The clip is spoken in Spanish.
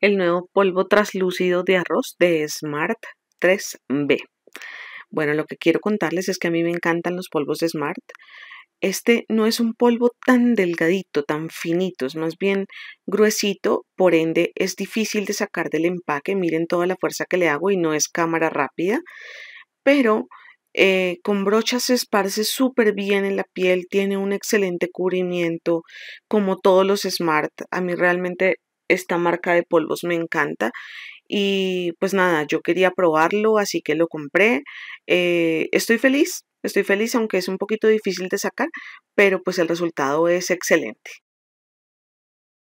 el nuevo polvo traslúcido de arroz de Smart 3B. Bueno, lo que quiero contarles es que a mí me encantan los polvos de Smart. Este no es un polvo tan delgadito, tan finito, es más bien gruesito, por ende es difícil de sacar del empaque. Miren toda la fuerza que le hago y no es cámara rápida, pero eh, con brochas se esparce súper bien en la piel, tiene un excelente cubrimiento, como todos los Smart. A mí realmente esta marca de polvos me encanta y pues nada, yo quería probarlo, así que lo compré. Eh, estoy feliz, estoy feliz, aunque es un poquito difícil de sacar, pero pues el resultado es excelente.